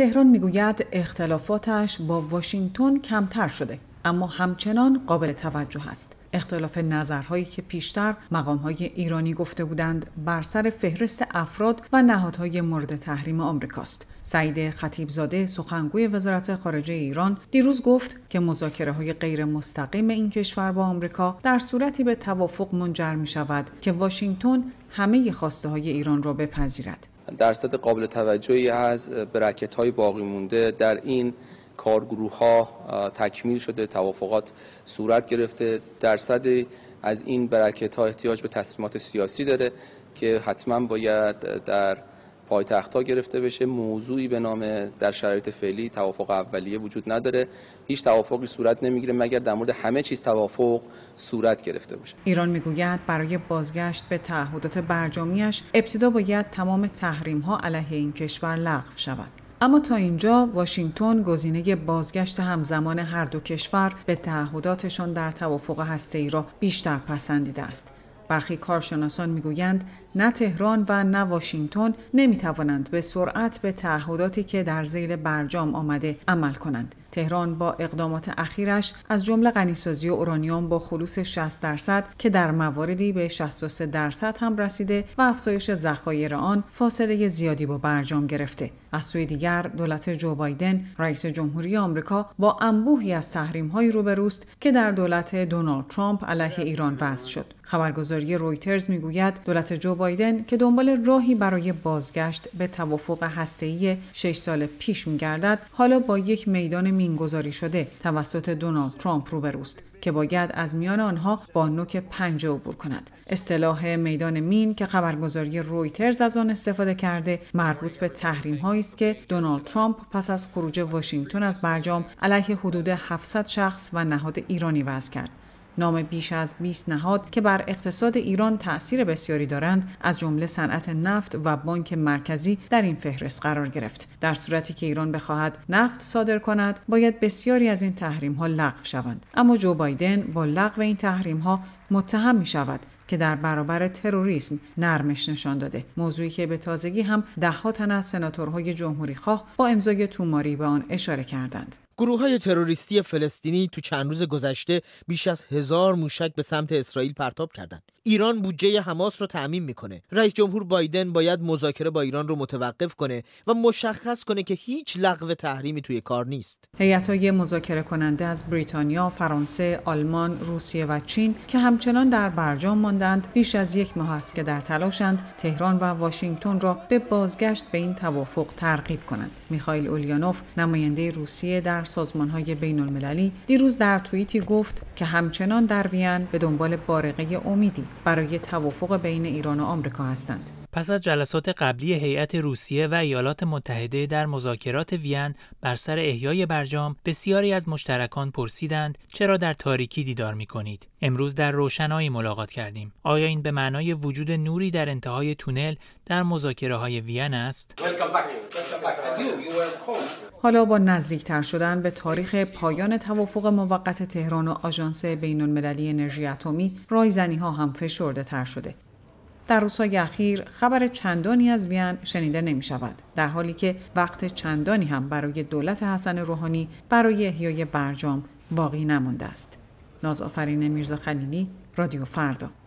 تهران میگوید اختلافاتش با واشنگتن کمتر شده اما همچنان قابل توجه است اختلاف نظرهایی که پیشتر مقامهای ایرانی گفته بودند بر سر فهرست افراد و نهادهای مورد تحریم آمریکاست سعید خطیبزاده سخنگوی وزارت خارجه ایران دیروز گفت که مذاکره های غیر مستقیم این کشور با آمریکا در صورتی به توافق منجر می شود که واشنگتن همه خواسته های ایران را بپذیرد درصد قابل توجهی از برکت های باقی مونده در این کارگروه ها تکمیل شده توافقات صورت گرفته درصد از این برکت ها احتیاج به تصمیمات سیاسی داره که حتما باید در پایتخت ها گرفته بشه موضوعی به نام در شرایط فعلی توافق اولیه وجود نداره هیچ توافقی صورت نمیگیره مگر در مورد همه چیز توافق صورت گرفته باشه ایران میگوید برای بازگشت به تعهدات برجامیش ابتدا باید تمام تحریم ها علیه این کشور لغو شود اما تا اینجا واشنگتن گزینه بازگشت همزمان هر دو کشور به تعهداتشان در توافق هسته‌ای را بیشتر پسندیده است برخی کارشناسان میگویند نه تهران و نه واشنگتن نمیتوانند به سرعت به تعهداتی که در زیر برجام آمده عمل کنند تهران با اقدامات اخیرش از جمله غنیسازی اورانیوم با خلوص 60 درصد که در مواردی به 63 درصد هم رسیده و افزایش ذخایر آن فاصله زیادی با برجام گرفته از سوی دیگر دولت جو بایدن رئیس جمهوری آمریکا با انبوهی از های روبروست که در دولت دونالد ترامپ علیه ایران وضع شد خبرگزاری رویترز میگوید دولت جو بایدن که دنبال راهی برای بازگشت به توافق هسته‌ای 6 سال پیش می‌گردد حالا با یک میدان گذاری شده توسط دونالد ترامپ روبروست که باید از میان آنها با نوک پنجه عبور کند اصطلاح میدان مین که خبرگزاری رویترز از آن استفاده کرده مربوط به تحریم هایی است که دونالد ترامپ پس از خروج واشنگتن از برجام علیه حدود 700 شخص و نهاد ایرانی وضع کرد نام بیش از 20 نهاد که بر اقتصاد ایران تاثیر بسیاری دارند از جمله صنعت نفت و بانک مرکزی در این فهرست قرار گرفت در صورتی که ایران بخواهد نفت صادر کند باید بسیاری از این تحریم ها لغو شوند اما جو بایدن با لغو این تحریم ها متهم می شود که در برابر تروریسم نرمش نشان داده موضوعی که به تازگی هم دهها تن از سناتورهای جمهوری خواه با امضای توماری به آن اشاره کردند گروه های تروریستی فلسطینی تو چند روز گذشته بیش از هزار موشک به سمت اسرائیل پرتاب کردند. ایران بودجه حماس رو تعمین میکنه. رئیس جمهور بایدن باید مذاکره با ایران رو متوقف کنه و مشخص کنه که هیچ لغو تحریمی توی کار نیست. های مذاکره کننده از بریتانیا، فرانسه، آلمان، روسیه و چین که همچنان در برجام ماندند، بیش از یک ماه است که در تلاشند تهران و واشنگتن را به بازگشت به این توافق ترغیب کنند. میخائیل اولیانوف نماینده روسیه در سازمان های بین المللی دیروز در توییتی گفت که همچنان در وین به دنبال بارقه امیدی برای توافق بین ایران و آمریکا هستند. پس از جلسات قبلی هیئت روسیه و ایالات متحده در مذاکرات وین بر سر احیای برجام بسیاری از مشترکان پرسیدند چرا در تاریکی دیدار می کنید امروز در روشنایی ملاقات کردیم آیا این به معنای وجود نوری در انتهای تونل در مذاکره های وین است حالا با نزدیکتر شدن به تاریخ پایان توافق موقت تهران و آژانس المللی انرژی اتمی رایزنی ها هم فشرده تر شده در روزهای اخیر خبر چندانی از وین شنیده نمی شود در حالی که وقت چندانی هم برای دولت حسن روحانی برای احیای برجام باقی نمانده است نازآفرین میرزا خلیلی رادیو فردا